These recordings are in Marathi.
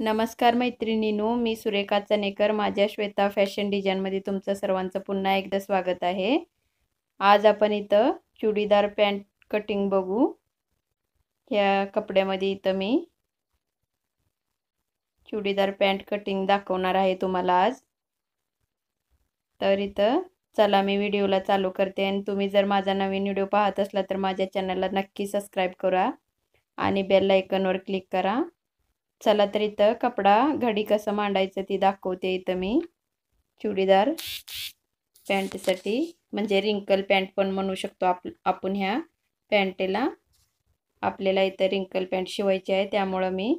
नमस्कार मैत्रिणीनो मी सुरेखा चनेकर माझ्या श्वेता फॅशन डिझाईनमध्ये तुमचं सर्वांचं पुन्हा एकदा स्वागत आहे आज आपण इथं चुडीदार पॅन्ट कटिंग बघू ह्या कपड्यामध्ये इथं मी चुडीदार पॅन्ट कटिंग दाखवणार आहे तुम्हाला आज तर इथं चला मी व्हिडिओला चालू करते आणि तुम्ही जर माझा नवीन व्हिडिओ पाहत असला तर माझ्या चॅनलला नक्की सबस्क्राईब करा आणि बेल आयकनवर क्लिक करा चला तर इथं कपडा घडी कसं मांडायचं ती दाखवते इथं मी चुडीदार पॅन्टसाठी म्हणजे रिंकल पॅन्ट पण म्हणू शकतो आप आपण ह्या पॅन्टेला आपल्याला इथं रिंकल पॅन्ट शिवायची आहे त्यामुळं मी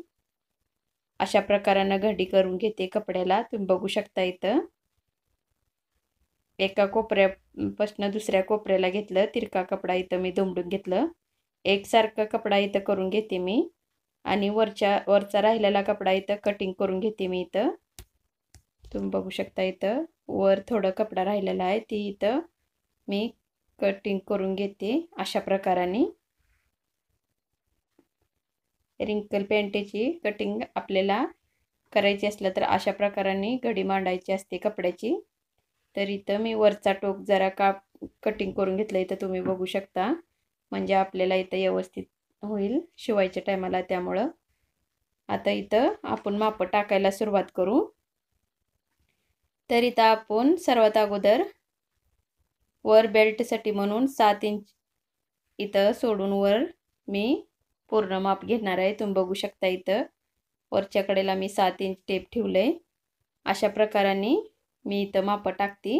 अशा प्रकारानं घडी करून घेते कपड्याला तुम्ही बघू शकता इथं एका कोपऱ्यापासनं दुसऱ्या कोपऱ्याला घेतलं तिरका कपडा इथं मी दुमडून घेतलं एकसारखं कपडा इथं करून घेते मी आणि वरच्या वरचा राहिलेला कपडा इथं कटिंग करून घेते मी इथं तुम्ही बघू शकता इथं वर थोडं कपडा राहिलेला आहे ती इथं मी कटिंग करून घेते अशा प्रकाराने रिंकल पॅन्टेची कटिंग आपल्याला करायची असलं तर अशा प्रकाराने घडी मांडायची असते कपड्याची तर इथं मी वरचा टोक जरा का कटिंग करून घेतलं इथं तुम्ही बघू शकता म्हणजे आपल्याला इथं व्यवस्थित होईल शिवायच्या टायमाला त्यामुळं आता इथं आपण मापं टाकायला सुरुवात करू तर इथं आपण सर्वात अगोदर वर बेल्टसाठी म्हणून सात इंच इथं सोडून वर मी पूर्ण माप घेणार आहे तुम्ही बघू शकता इथं वरच्या कडेला मी सात इंच टेप ठेवलं आहे अशा प्रकाराने मी इथं मापं टाकते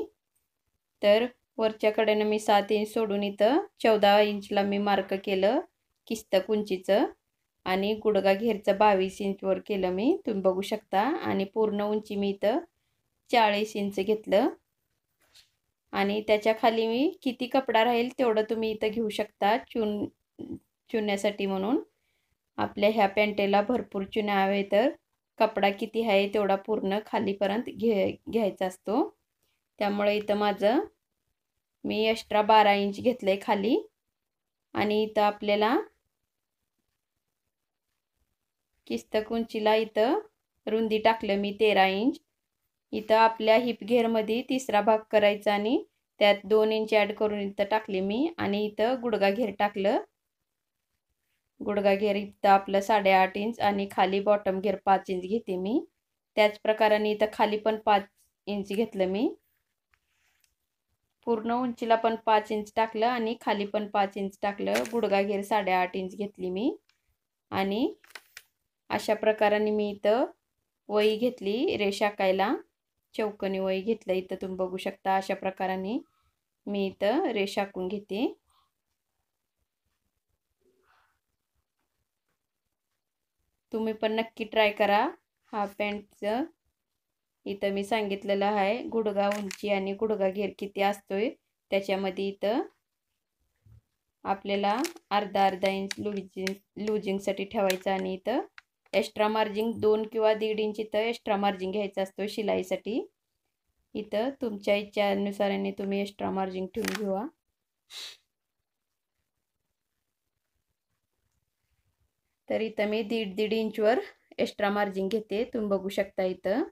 तर वरच्या कडेनं मी सात इंच सोडून इथं चौदा इंचला मी मार्क केलं किस्तक उंचीचं आणि गुडगा घेरचं बावीस इंचवर केलं मी तुम्ही बघू शकता आणि पूर्ण उंची मी इथं चाळीस इंच घेतलं आणि त्याच्या खाली मी किती कपडा राहील तेवढं तुम्ही इथं घेऊ शकता चुन चुन्यासाठी म्हणून आपल्या ह्या पॅन्टेला भरपूर चुन्या हवे तर कपडा किती आहे तेवढा पूर्ण खालीपर्यंत घे घ्यायचा असतो त्यामुळे इथं माझं मी एक्स्ट्रा बारा इंच घेतलं आहे खाली आणि इथं आपल्याला किस्त उंचीला इथं रुंदी टाकलं मी तेरा इंच इथं आपल्या हिप मध्ये तिसरा भाग करायचा आणि त्यात दोन इंच ॲड करून इथं टाकले मी आणि इथं गुडगा घेर टाकलं गुडगा घेर इथं आपलं साडेआठ इंच आणि खाली बॉटम घेर पाच इंच घेते मी त्याच प्रकाराने इथं खाली पण पाच इंच घेतलं मी पूर्ण उंचीला पण पाच इंच टाकलं आणि खाली पण पाच इंच टाकलं गुडगा घेर साडेआठ इंच घेतली मी आणि अशा प्रकाराने मी इथं वही घेतली कायला चौकनी वही घेतलं इथं तुम्ही बघू शकता अशा प्रकाराने मी इथं रेषाकून घेते तुम्ही पण नक्की ट्राय करा हा पॅन्टचं इथं मी सांगितलेलं आहे गुडगा उंची आणि गुडगा घेर किती असतोय त्याच्यामध्ये इथं आपल्याला अर्धा अर्धा इंच लुजिंग लुजिंगसाठी ठेवायचं आणि इथं एक्स्ट्रा मार्जिंग दोन किंवा दीड इंच इथं एक्स्ट्रा मार्जिंग घ्यायचा असतो शिलाईसाठी इथं तुमच्या यांनी तुम्ही एक्स्ट्रा मार्जिंग ठेवून घेवा तर इथं मी दीड दीड इंचवर एक्स्ट्रा मार्जिंग घेते तुम्ही बघू शकता इथं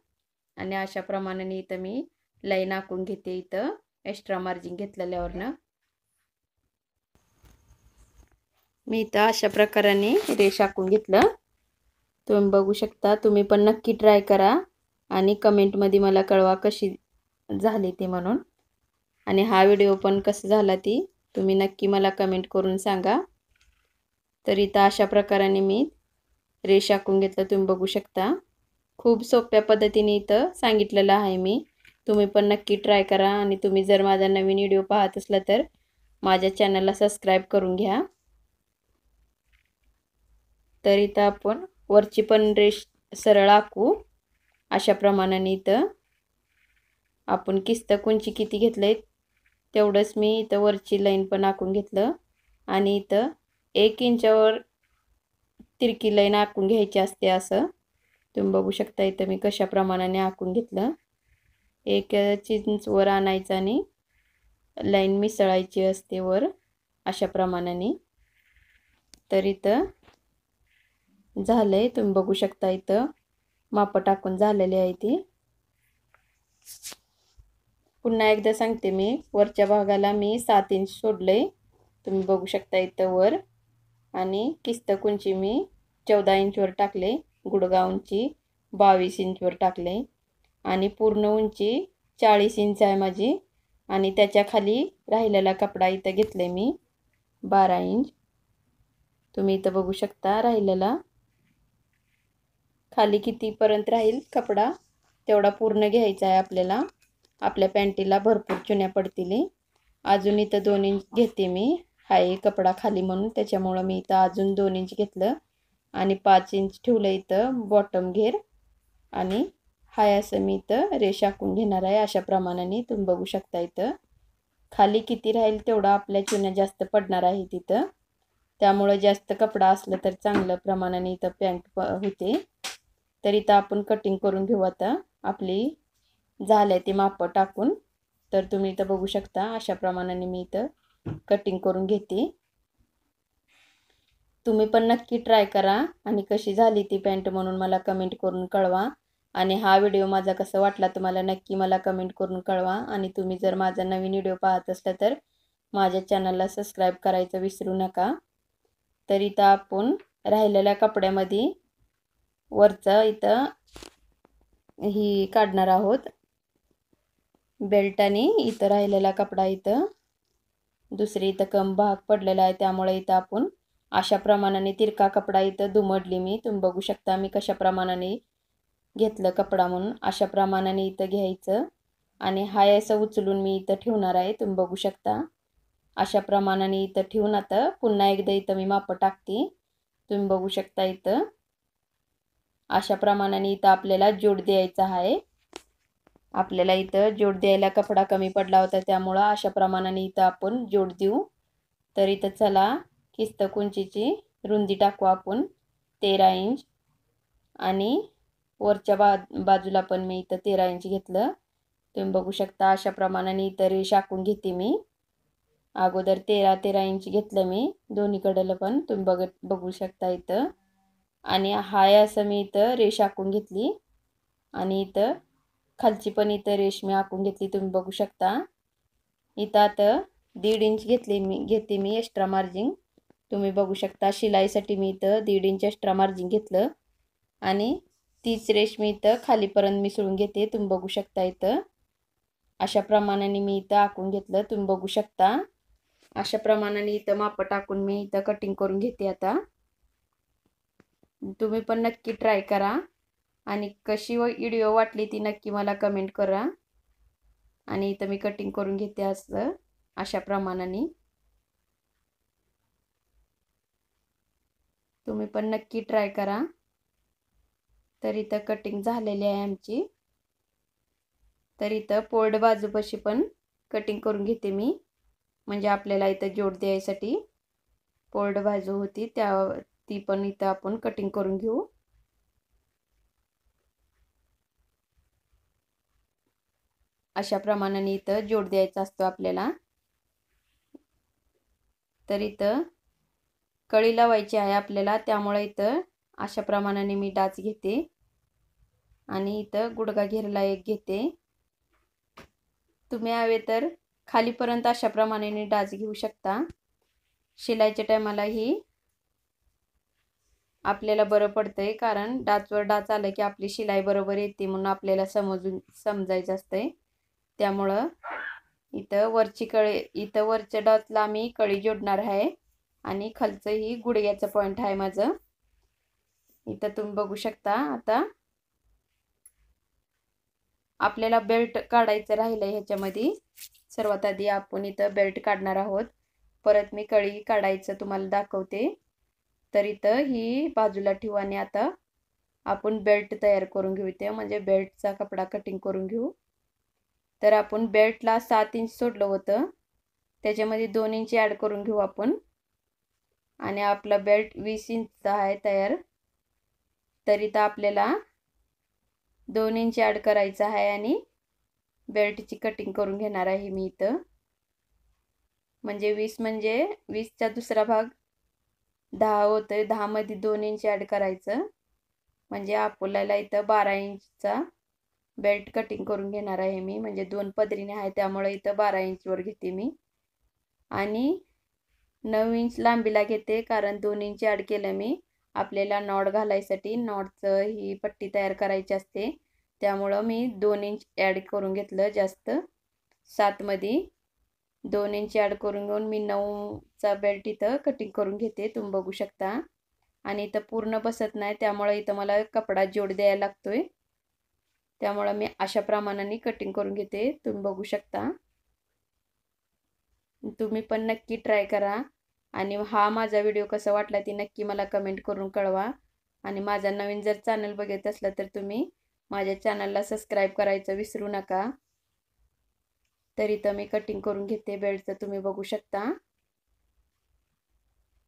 आणि अशा प्रमाणाने इथं मी लाईन आखून घेते इथं एक्स्ट्रा मार्जिंग घेतलेल्यावरनं मी इथं अशा प्रकाराने रेष आखून घेतलं तुम्ही बघू शकता तुम्ही पण नक्की ट्राय करा आणि कमेंटमध्ये मला कळवा कशी झाली ती म्हणून आणि हा व्हिडिओ पण कसा झाला ती तुम्ही नक्की मला कमेंट करून सांगा तर इथं अशा प्रकाराने मी रेश आखून घेतलं तुम्ही बघू शकता खूप सोप्या पद्धतीने इथं सांगितलेलं आहे मी तुम्ही पण नक्की ट्राय करा आणि तुम्ही जर माझा नवीन व्हिडिओ पाहत असला तर माझ्या चॅनलला सबस्क्राईब करून घ्या तर इथं आपण वरची पण रेश सरळ आखू अशा प्रमाणाने इथं आपण किस्त कोणची किती घेतलं आहे तेवढंच मी इथं वरची लाईन पण आखून घेतलं आणि इथं एक इंचावर तिरकी लाईन आखून घ्यायची असते असं तुम्ही बघू शकता इथं मी कशा प्रमाणाने आखून घेतलं एक चिंचवर आणायचं आणि लाईन मिसळायची असते वर अशा प्रमाणाने तर इथं झालं आहे तुम्ही बघू शकता इथं मापं टाकून झालेली आहे ती पुन्हा एकदा सांगते मी वरच्या भागाला मी सात इंच सोडले तुम्ही बघू शकता इथं वर आणि किस्त कुंची मी चौदा इंचवर टाकले गुडगा उंची बावीस इंचवर टाकले आणि पूर्ण उंची चाळीस इंच आहे माझी आणि त्याच्या खाली राहिलेला कपडा इथं घेतले मी बारा इंच तुम्ही इथं बघू शकता राहिलेला खाली कितीपर्यंत राहील कपडा तेवढा पूर्ण घ्यायचा आहे आपल्याला आपल्या पॅन्टीला भरपूर चुन्या पडतील अजून इथं दोन इंच घेते मी हाय कपडा खाली म्हणून त्याच्यामुळं मी इथं अजून दोन इंच घेतलं आणि पाच इंच ठेवलं इथं बॉटम घेर आणि हाय असं मी इथं रेष आखून घेणार आहे अशा प्रमाणाने तुम्ही बघू शकता इथं खाली किती राहील तेवढा आपल्या चुन्या जास्त पडणार आहे तिथं त्यामुळं जास्त कपडा असलं तर चांगलं प्रमाणाने इथं पॅन्ट होते तर इथं आपण कटिंग करून घेऊ आता आपली झालं आहे ते माप टाकून तर तुम्ही इथं बघू शकता अशा प्रमाणाने मी इथं कटिंग करून घेते तुम्ही पण नक्की ट्राय करा आणि कशी झाली ती पॅन्ट म्हणून मला कमेंट करून कळवा आणि हा व्हिडिओ माझा कसा वाटला तुम्हाला नक्की मला कमेंट करून कळवा आणि तुम्ही जर माझा नवीन व्हिडिओ पाहत असला तर माझ्या चॅनलला सबस्क्राईब करायचं विसरू नका तर इथं आपण राहिलेल्या कपड्यामध्ये वरचं इथं ही काढणार आहोत बेल्ट आणि इथं राहिलेला कपडा इथं दुसरी इथं कम भाग पडलेला आहे त्यामुळे इथं आपण अशा प्रमाणाने तिरका कपडा इथं दुमडली मी तुम्ही बघू शकता मी कशा प्रमाणाने घेतलं कपडा म्हणून अशा प्रमाणाने इथं घ्यायचं आणि हाय असं उचलून मी इथं ठेवणार आहे तुम्ही बघू शकता अशा प्रमाणाने इथं ठेवून आता पुन्हा एकदा इथं मी माप टाकते तुम्ही बघू शकता इथं अशा प्रमाणाने इथं आपल्याला जोड द्यायचा आहे आपल्याला इथं जोड द्यायला कपडा कमी पडला होता त्यामुळं अशा प्रमाणाने इथं आपण जोड देऊ तर इथं चला किस्त कुंचीची रुंदी टाकू आपण तेरा इंच आणि वरच्या बा बाजूला पण मी इथं तेरा इंच घेतलं तुम्ही बघू शकता अशा प्रमाणाने इथं शाकून आखून घेते मी अगोदर तेरा तेरा इंच घेतलं मी दोन्हीकडलं पण तुम्ही बघत बघू शकता इथं आणि हाय असं मी इथं रेष आखून घेतली आणि इथं खालची पण इथं रेष मी आखून घेतली तुम्ही बघू शकता इथं आता दीड इंच घेतली मी घेते मी एक्स्ट्रा मार्जिंग तुम्ही बघू शकता शिलाईसाठी मी इथं दीड इंच एक्स्ट्रा मार्जिंग घेतलं आणि तीच रेष मी इथं खालीपर्यंत मिसळून घेते तुम्ही बघू शकता इथं अशा प्रमाणाने मी इथं आखून घेतलं तुम्ही बघू शकता अशा प्रमाणाने इथं माप टाकून मी इथं कटिंग करून घेते आता तुम्ही पण नक्की ट्राय करा आणि कशी व व्हिडिओ वाटली ती नक्की मला कमेंट करा आणि इथं मी कटिंग करून घेते असं अशा प्रमाणाने तुम्ही पण नक्की ट्राय करा तर इथं कटिंग झालेली आहे आमची तर इथं पोर्ड बाजूपाशी पण कटिंग करून घेते मी म्हणजे आपल्याला इथं जोड द्यायसाठी पोर्ड बाजू होती त्या ती पण इथं आपण कटिंग करून घेऊ अशा प्रमाणाने इथं जोड द्यायचा असतो आपल्याला तर इथं कळी लावायची आहे आपल्याला त्यामुळे इथं अशा प्रमाणाने मी डाच घेते आणि इथं गुडगा घेरला एक घेते तुम्ही हवे तर खालीपर्यंत अशा प्रमाणाने डाच घेऊ शकता शिलाईच्या टायमाला ही आपल्याला बरं पडतंय कारण डाचवर डाच आलं की आपली शिलाई बरोबर येते म्हणून आपल्याला समजून समजायचं असतंय त्यामुळं इथं वरची कळी इथं वरच्या डाचला आम्ही कळी जोडणार आहे आणि खालचं ही गुडघ्याचं पॉईंट आहे माझं इथं तुम्ही बघू शकता आता आपल्याला बेल्ट काढायचं राहिलं आहे ह्याच्यामध्ये सर्वात आधी आपण इथं बेल्ट काढणार आहोत परत मी कळी काढायचं तुम्हाला दाखवते तर इथं ही बाजूला ठेवू आणि आता आपण बेल्ट तयार करून घेऊ इथे म्हणजे बेल्टचा कपडा कटिंग करून घेऊ तर आपण बेल्टला सात इंच सोडलं होतं त्याच्यामध्ये दोन इंच ॲड करून घेऊ आपण आणि आपला बेल्ट वीस इंचचा आहे तयार तर इथं आपल्याला दोन इंच ॲड करायचं आहे आणि बेल्टची कटिंग करून घेणार आहे मी इथं म्हणजे वीस म्हणजे वीसचा दुसरा भाग दहा होतं दहामध्ये दोन इंच ॲड करायचं म्हणजे आपल्याला इथं बारा इंचचा बेल्ट कटिंग करून घेणार आहे मी म्हणजे दोन पदरीने आहे त्यामुळे इथं बारा इंचवर घेते मी आणि नऊ इंच लांबीला घेते कारण दोन इंच ॲड केलं मी आपल्याला नॉट घालायसाठी नॉडचं ही पट्टी तयार करायची असते त्यामुळं मी दोन इंच ॲड करून घेतलं जास्त सातमध्ये दोन इंची ॲड करून घेऊन मी नऊचा बेल्ट इथं कटिंग करून घेते तुम्ही बघू शकता आणि इथं पूर्ण बसत नाही त्यामुळे इथं मला कपडा जोड द्यायला लागतोय त्यामुळं मी अशा प्रमाणाने कटिंग करून घेते तुम्ही बघू शकता तुम्ही पण नक्की ट्राय करा आणि हा माझा व्हिडिओ कसा वाटला ती नक्की मला कमेंट करून कळवा आणि माझा नवीन जर चॅनल बघत असला तर तुम्ही माझ्या चॅनलला सबस्क्राईब करायचं विसरू नका तर इथं मी कटिंग करून घेते बेल्टचं तुम्ही बघू शकता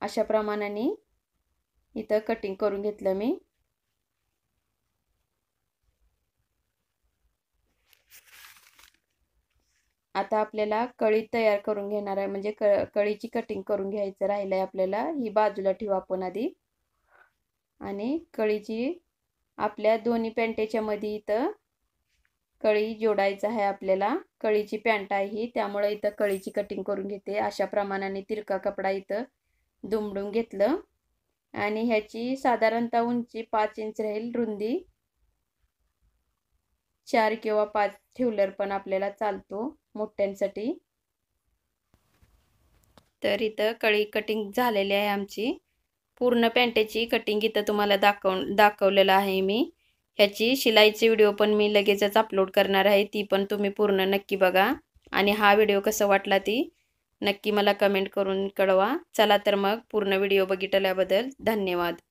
अशा प्रमाणाने इथं कटिंग करून घेतलं मी आता आपल्याला कळी तयार करून घेणार आहे म्हणजे क कळीची कटिंग करून घ्यायचं राहिलं आहे आपल्याला ही बाजूला ठेवू आपण आधी आणि कळीची आपल्या दोन्ही पॅन्टेच्या मध्ये इथं कळी जोडायचं आहे आपल्याला कळीची पॅन्ट आहे ही त्यामुळे इथं कळीची कटिंग करून घेते अशा प्रमाणाने तिरका कपडा इथं दुमडून घेतलं आणि ह्याची साधारणतः उंची पाच इंच राहील रुंदी चार किंवा पाच ठेवलर पण आपल्याला चालतो मोठ्यांसाठी तर इथं कळी कटिंग झालेली आहे आमची पूर्ण पॅन्टेची कटिंग इथं तुम्हाला दाखव दाखवलेलं आहे मी ह्याची शिलाईची व्हिडिओ पण मी लगेचच अपलोड करणार आहे ती पण तुम्ही पूर्ण नक्की बघा आणि हा व्हिडिओ कसा वाटला ती नक्की मला कमेंट करून कळवा चला तर मग पूर्ण व्हिडिओ बघितल्याबद्दल धन्यवाद